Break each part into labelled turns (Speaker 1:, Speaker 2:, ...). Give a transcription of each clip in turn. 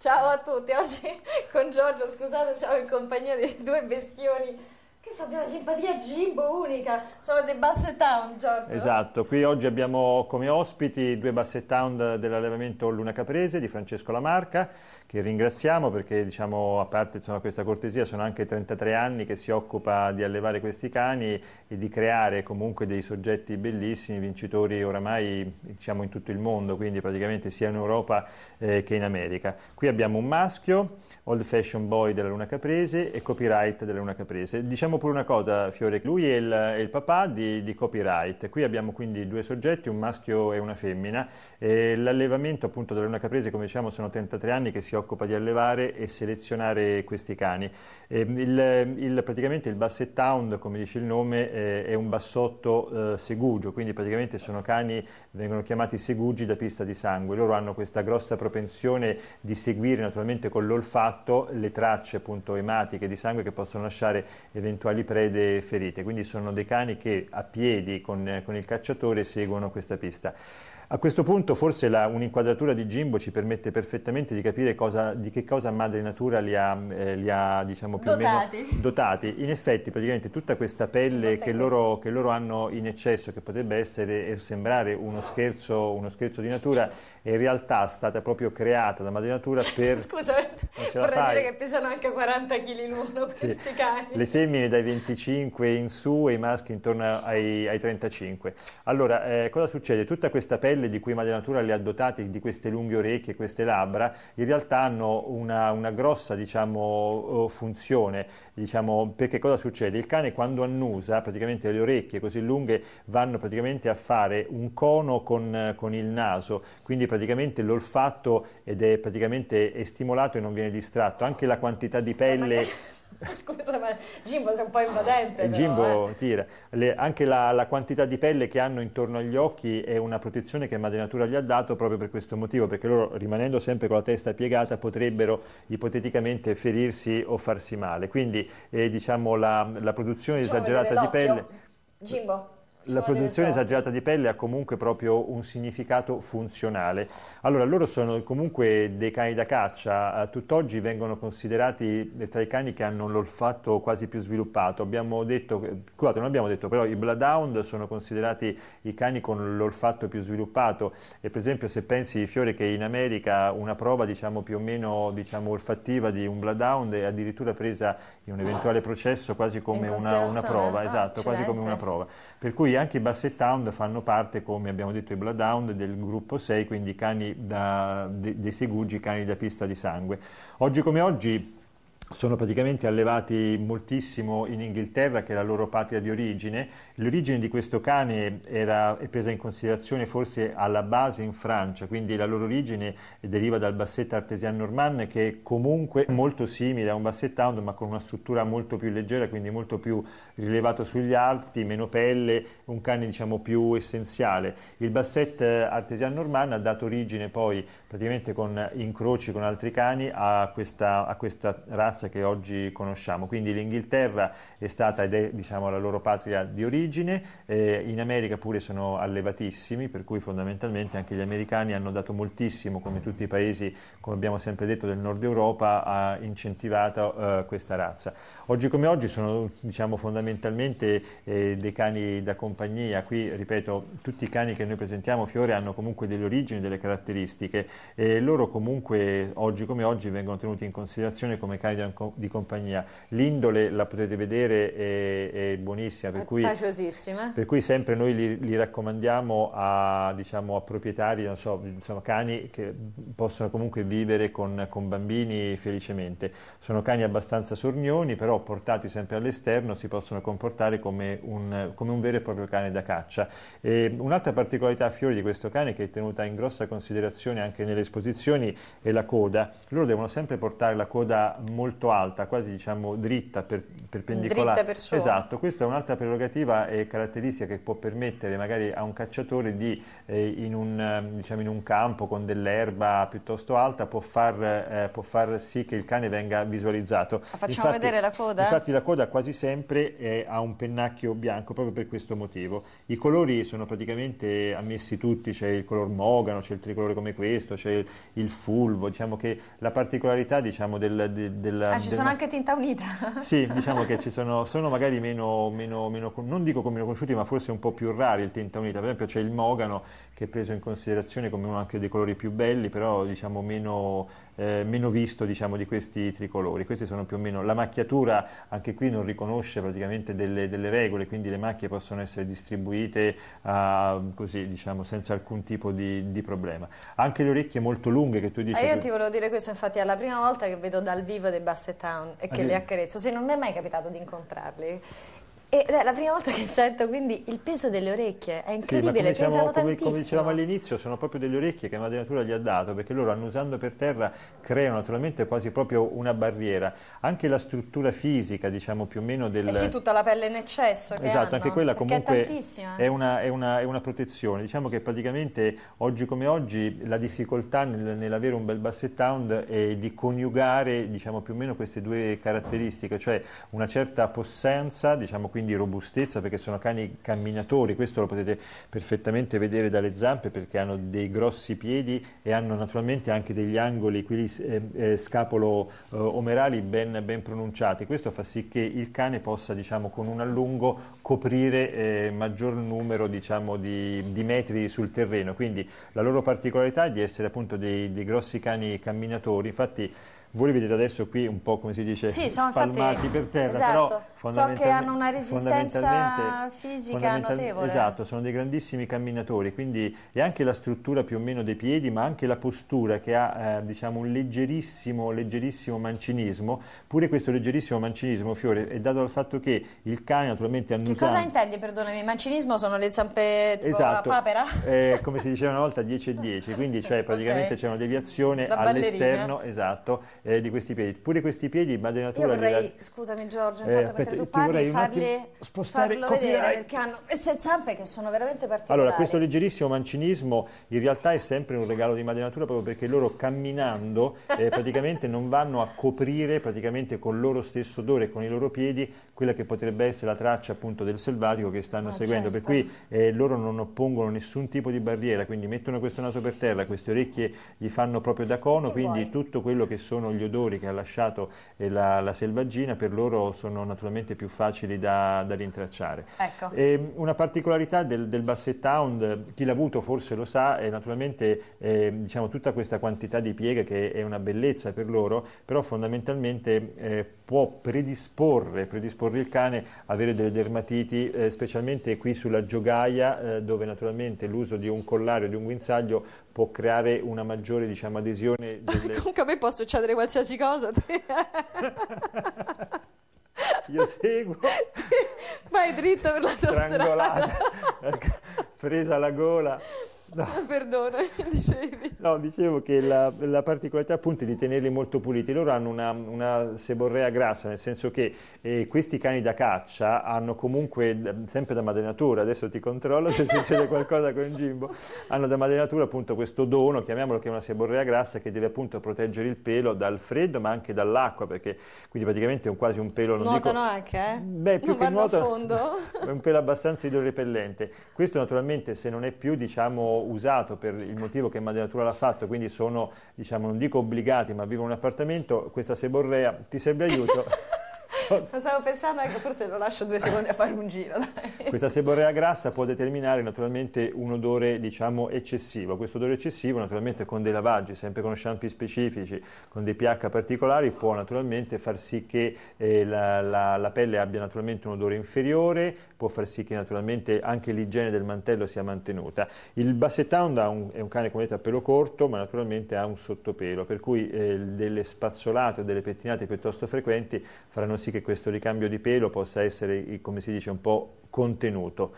Speaker 1: Ciao a tutti, oggi con Giorgio, scusate, siamo in compagnia di due bestioni che sono una simpatia Jimbo unica, sono dei Basset Town, Giorgio.
Speaker 2: Esatto, qui oggi abbiamo come ospiti due Basset Town dell'allevamento Luna Caprese di Francesco Lamarca, che ringraziamo perché diciamo, a parte insomma, questa cortesia sono anche 33 anni che si occupa di allevare questi cani e di creare comunque dei soggetti bellissimi, vincitori oramai diciamo, in tutto il mondo, quindi praticamente sia in Europa eh, che in America. Qui abbiamo un maschio, Old Fashion Boy della Luna Caprese e Copyright della Luna Caprese. Diciamo Aggiungo pure una cosa, Fiore, lui è il, è il papà di, di, copyright. Qui abbiamo quindi due soggetti, un maschio e una femmina. E l'allevamento appunto della luna caprese, come diciamo, sono 33 anni che si occupa di allevare e selezionare questi cani. Il, il, praticamente il Basset Hound, come dice il nome, è, è un bassotto eh, segugio, quindi praticamente sono cani, vengono chiamati segugi da pista di sangue. Loro hanno questa grossa propensione di seguire naturalmente con l'olfatto le tracce appunto ematiche di sangue che possono lasciare eventualmente eventuali prede ferite, quindi sono dei cani che a piedi con, eh, con il cacciatore seguono questa pista. A questo punto forse un'inquadratura di Jimbo ci permette perfettamente di capire cosa, di che cosa madre natura li ha, eh, li ha diciamo, più dotati. o meno dotati. In effetti praticamente tutta questa pelle che loro, che loro, hanno in eccesso, che potrebbe essere e sembrare uno scherzo, uno scherzo di natura, è in realtà stata proprio creata da madre natura per... Scusa,
Speaker 1: vorrei dire che pesano anche 40 kg l'uno questi sì. cani. Le
Speaker 2: femmine dai 25 in su e i maschi intorno ai, ai 35. Allora, eh, cosa succede? Tutta questa pelle sorelle di cui Madre Natura le ha dotate di queste lunghe orecchie, queste labbra, in realtà hanno una, una grossa diciamo, eh, funzione, diciamo, perché cosa succede? Il cane quando annusa, praticamente le orecchie così lunghe vanno praticamente a fare un cono con, con il naso, quindi praticamente l'olfatto è, è stimolato e non viene distratto, anche la quantità di pelle...
Speaker 1: Scusa, ma Jimbo sei un po' invadente. Eh, però, Jimbo
Speaker 2: eh. tira. Le, anche la, la, quantità di pelle che hanno intorno agli occhi è una protezione che Madre Natura gli ha dato proprio per questo motivo, perché loro rimanendo sempre con la testa piegata potrebbero ipoteticamente ferirsi o farsi male. Quindi eh, diciamo la, la produziamo produzione diciamo esagerata di pelle...
Speaker 1: Jimbo, la produzione esagerata
Speaker 2: di pelle ha comunque proprio un significato funzionale. Allora, loro sono comunque dei cani da caccia, a eh, tutt'oggi vengono considerati tra i cani che hanno l'olfatto quasi più sviluppato. Abbiamo detto, scusate, non abbiamo detto, però i bloodhound sono considerati i cani con l'olfatto più sviluppato e per esempio se pensi, Fiore, che in America una prova diciamo, più o meno diciamo, olfattiva di un bloodhound è addirittura presa in un eventuale processo quasi come una, una prova, ah, esatto, quasi come una prova. Per cui cui anche i Basset Hound fanno parte, come abbiamo detto, i Bloodhound del gruppo 6, quindi cani da, dei segugi, cani da pista di sangue. Oggi come oggi sono praticamente allevati moltissimo in Inghilterra, che è la loro patria di origine. L'origine di questo cane era, è presa in considerazione forse alla base in Francia, quindi la loro origine deriva dal bassetto artesian norman, che è comunque molto simile a un bassetto hound, ma con una struttura molto più leggera, quindi molto più rilevato sugli arti, meno pelle, un cane diciamo più essenziale. Il bassetto eh, artesian norman ha dato origine poi praticamente con incroci con altri cani a questa, a questa razza razze che oggi conosciamo. Quindi l'Inghilterra è stata ed è diciamo, la loro patria di origine, eh, in America pure sono allevatissimi, per cui fondamentalmente anche gli americani hanno dato moltissimo, come tutti i paesi, come abbiamo sempre detto, del nord Europa, ha incentivato eh, questa razza. Oggi come oggi sono diciamo, fondamentalmente eh, dei cani da compagnia, qui ripeto, tutti i cani che noi presentiamo, Fiore, hanno comunque delle origini, delle caratteristiche, loro comunque oggi come oggi vengono tenuti in considerazione come cani da di compagnia. L'indole la potete vedere, è, è buonissima, per, è cui, per cui, sempre noi li, li raccomandiamo a, diciamo, a proprietari, so, insomma, cani che possono comunque vivere con, con bambini felicemente. Sono cani abbastanza sornioni, però portati sempre all'esterno si possono comportare come un, come un, vero e proprio cane da caccia. un'altra particolarità a fiori di questo cane che è tenuta in grossa considerazione anche nelle esposizioni è la coda. Loro devono sempre portare la coda molto molto alta, quasi diciamo dritta, per, perpendicolare. Dritta per Esatto, questa è un'altra prerogativa e caratteristica che può permettere magari a un cacciatore di, eh, in, un, diciamo, in, un, campo con dell'erba piuttosto alta, può far, eh, può far, sì che il cane venga visualizzato. facciamo infatti, vedere la coda? Infatti la coda quasi sempre è, ha un pennacchio bianco proprio per questo motivo. I colori sono praticamente ammessi tutti, c'è il color mogano, c'è il tricolore come questo, c'è il, il fulvo, diciamo che la particolarità diciamo, del, del, del Ah, ci sono
Speaker 1: anche Tinta Unita. Sì,
Speaker 2: diciamo che ci sono, sono magari meno, meno, meno, non dico meno conosciuti, ma forse un po' più rari il Tinta Unita. Per esempio c'è il Mogano, che è preso in considerazione come uno anche dei colori più belli, però diciamo meno, eh, meno visto diciamo, di questi tricolori. Questi sono più o meno... La macchiatura anche qui non riconosce praticamente delle, delle regole, quindi le macchie possono essere distribuite uh, così, diciamo, senza alcun tipo di, di, problema. Anche le orecchie molto lunghe che tu dici... Eh, io ti volevo
Speaker 1: dire questo, infatti è la prima volta che vedo dal vivo dei bassi Town e che okay. li accarezzo. Sì, non mi è mai capitato di incontrarli ed è la prima volta che scelto, quindi il peso delle orecchie è incredibile, sì, come diciamo, come, come dicevamo
Speaker 2: all'inizio, sono proprio delle orecchie che Madre Natura gli ha dato, perché loro annusando per terra creano naturalmente quasi proprio una barriera. Anche la struttura fisica, diciamo più o meno del... Eh sì, tutta
Speaker 1: la pelle in eccesso Esatto, hanno, anche quella comunque è, è,
Speaker 2: una, è, una, è, una, protezione. Diciamo che praticamente oggi come oggi la difficoltà nel, nell'avere un bel basset sound è di coniugare, diciamo più o meno queste due caratteristiche, cioè una certa possenza, diciamo qui quindi robustezza perché sono cani camminatori, questo lo potete perfettamente vedere dalle zampe perché hanno dei grossi piedi e hanno naturalmente anche degli angoli quindi, eh, eh, scapolo eh, omerali ben, ben, pronunciati, questo fa sì che il cane possa diciamo, con un allungo coprire eh, maggior numero diciamo, di, di, metri sul terreno, quindi la loro particolarità è di essere appunto dei, dei grossi cani camminatori, infatti voi li vedete adesso qui un po' come si dice sì, spalmati infatti, per terra, esatto. però so che hanno una resistenza fisica notevole. Esatto, sono dei grandissimi camminatori, quindi è anche la struttura più o meno dei piedi, ma anche la postura che ha eh, diciamo un leggerissimo, leggerissimo mancinismo. Pure questo leggerissimo mancinismo, Fiore, è dato dal fatto che il cane naturalmente annusato... Che cosa
Speaker 1: intendi, perdonami, mancinismo sono le zampe tipo esatto. a papera?
Speaker 2: Eh, come si diceva una volta 10 e 10, quindi cioè, praticamente okay. c'è una deviazione all'esterno, esatto, eh, di questi piedi. Pure questi piedi, ma di natura... Io vorrei, di...
Speaker 1: scusami Giorgio, intanto eh, tu parli, farli, spostare, farlo vedere, perché hanno queste zampe che sono veramente particolari. Allora, questo
Speaker 2: leggerissimo mancinismo in realtà è sempre un regalo di madre natura proprio perché loro camminando eh, praticamente non vanno a coprire praticamente con il loro stesso odore, con i loro piedi, quella che potrebbe essere la traccia appunto del selvatico che stanno ah, seguendo. Certo. Per cui eh, loro non oppongono nessun tipo di barriera, quindi mettono questo naso per terra, queste orecchie gli fanno proprio da cono, che quindi vuoi? tutto quello che sono gli gli odori che ha lasciato eh, la, la selvaggina per loro sono naturalmente più facili da, da rintracciare. Ecco. Ehm, una particolarità del, del Basset Town, chi l'ha avuto forse lo sa, è naturalmente eh, diciamo, tutta questa quantità di pieghe che è una bellezza per loro, però fondamentalmente eh, può predisporre, predisporre, il cane a avere delle dermatiti, eh, specialmente qui sulla giogaia eh, dove naturalmente l'uso di un collare o di un guinzaglio può creare una maggiore diciamo, adesione. Delle...
Speaker 1: Comunque a me può succedere qualsiasi cosa.
Speaker 2: Io seguo.
Speaker 1: Vai dritto per la tua strada.
Speaker 2: Presa la gola. No.
Speaker 1: Perdona,
Speaker 2: dicevi. No, dicevo che la, la, particolarità appunto è di tenerli molto puliti. Loro hanno una, una seborrea grassa, nel senso che eh, questi cani da caccia hanno comunque, mm, sempre da madre natura, adesso ti controllo se succede qualcosa con Jimbo, hanno da madre natura appunto questo dono, chiamiamolo che è una seborrea grassa, che deve appunto proteggere il pelo dal freddo ma anche dall'acqua, perché quindi praticamente è un, quasi un pelo... Nuotano dico,
Speaker 1: anche, eh? Beh, più non che nuota, a fondo.
Speaker 2: È un pelo abbastanza idrorepellente. Questo naturalmente se non è più, diciamo usato per il motivo che Natura l'ha fatto, quindi sono, diciamo, non dico obbligati, ma vivo in un appartamento, questa seborrea, ti serve aiuto?
Speaker 1: stavo pensando, ecco, forse lo lascio due secondi a fare un giro. Dai. Questa
Speaker 2: seborrea grassa può determinare naturalmente un odore, diciamo, eccessivo. Questo odore eccessivo, naturalmente, con dei lavaggi, sempre con shampoo specifici, con dei pH particolari, può naturalmente far sì che eh, la, la, la, pelle abbia naturalmente un odore inferiore, può far sì che naturalmente anche l'igiene del mantello sia mantenuta. Il Basset Hound è un cane come detto a pelo corto, ma naturalmente ha un sottopelo, per cui eh, delle spazzolate o delle pettinate piuttosto frequenti faranno sì che questo ricambio di pelo possa essere, come si dice, un po' contenuto.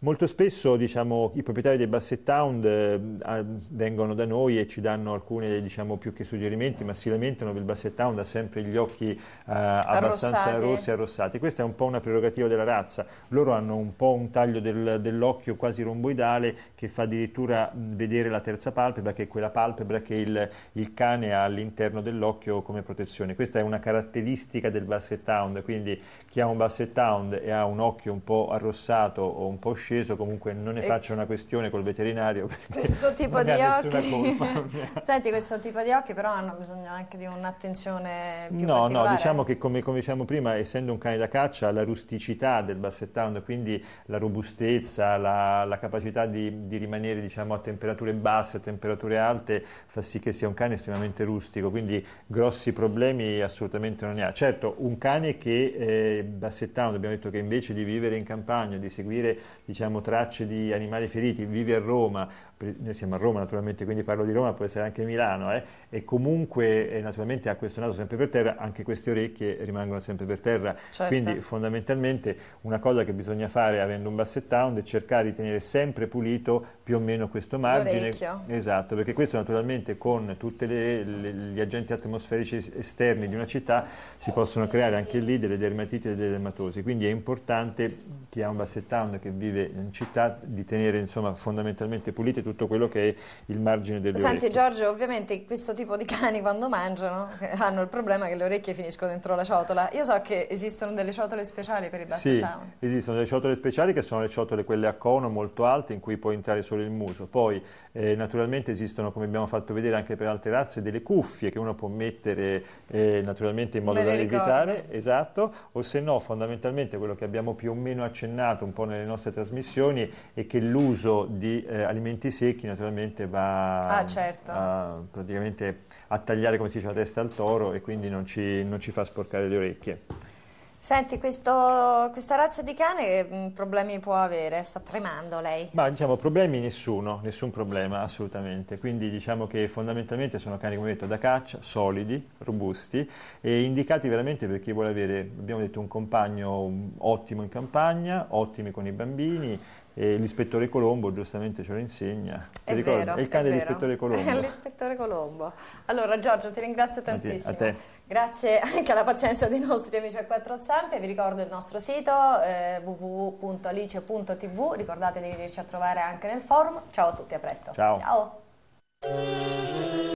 Speaker 2: Molto spesso diciamo, i proprietari dei Basset Town eh, vengono da noi e ci danno alcuni diciamo, più che suggerimenti, ma si lamentano che il Basset Town ha sempre gli occhi eh, abbastanza rossi e arrossati. Questa è un po' una prerogativa della razza. Loro hanno un po' un taglio del, dell'occhio quasi romboidale che fa addirittura vedere la terza palpebra, che è quella palpebra che il, il cane ha all'interno dell'occhio come protezione. Questa è una caratteristica del Basset Town, quindi chi ha un Basset Town e ha un occhio un po' arrossato o un po' sceso, comunque non ne e faccio una questione col veterinario. Questo tipo di occhi.
Speaker 1: Senti, questo tipo di occhi però hanno bisogno anche di un'attenzione
Speaker 2: più No, no, diciamo che come, come diciamo prima, essendo un cane da caccia, la rusticità del basset hound, quindi la robustezza, la, la capacità di, di rimanere diciamo, a temperature basse, a temperature alte, fa sì che sia un cane estremamente rustico, quindi grossi problemi assolutamente non ne ha. Certo, un cane che eh, basset abbiamo detto che invece di vivere in campagna, campagna, di seguire diciamo, tracce di animali feriti, vive a Roma, noi siamo a Roma naturalmente, quindi parlo di Roma, può essere anche Milano, eh? e comunque eh, naturalmente ha questo naso sempre per terra, anche queste orecchie rimangono sempre per terra. Certo. Quindi fondamentalmente una cosa che bisogna fare avendo un basset sound è cercare di tenere sempre pulito più o meno questo margine. Esatto, perché questo naturalmente con tutti gli agenti atmosferici esterni di una città si possono creare anche lì delle dermatite e delle dermatosi, quindi è importante chi ha un basset town che vive in città di tenere insomma, fondamentalmente pulito tutto quello che è il margine delle Senti, orecchie. Senti
Speaker 1: Giorgio, ovviamente questo tipo di cani quando mangiano eh, hanno il problema che le orecchie finiscono dentro la ciotola. Io so che esistono delle ciotole speciali per il basset sì, town.
Speaker 2: esistono delle ciotole speciali che sono le ciotole quelle a cono molto alte in cui può entrare solo il muso. Poi eh, naturalmente esistono, come abbiamo fatto vedere anche per altre razze, delle cuffie che uno può mettere eh, naturalmente in modo da evitare, esatto, o se no fondamentalmente quello che abbiamo più o meno accettato accennato un po' nelle nostre trasmissioni è che l'uso di eh, alimenti secchi naturalmente va ah, certo. a, praticamente a tagliare come si dice la testa al toro e quindi non ci, non ci fa sporcare le orecchie.
Speaker 1: Senti, questo, questa razza di cane che mm, problemi può avere? Sta tremando lei?
Speaker 2: Ma diciamo problemi nessuno, nessun problema assolutamente, quindi diciamo che fondamentalmente sono cani come detto da caccia, solidi, robusti e indicati veramente per chi vuole avere, abbiamo detto un compagno mm, ottimo in campagna, ottimi con i bambini, e l'ispettore Colombo giustamente ce lo insegna. Ti è ricordo? vero, è il cane dell'ispettore Colombo.
Speaker 1: l'ispettore Colombo. Allora Giorgio ti ringrazio tantissimo. A te. Grazie anche alla pazienza dei nostri amici a quattro zampe, vi ricordo il nostro sito eh, www.alice.tv, ricordatevi di venirci a trovare anche nel forum. Ciao a tutti, a presto. Ciao. Ciao.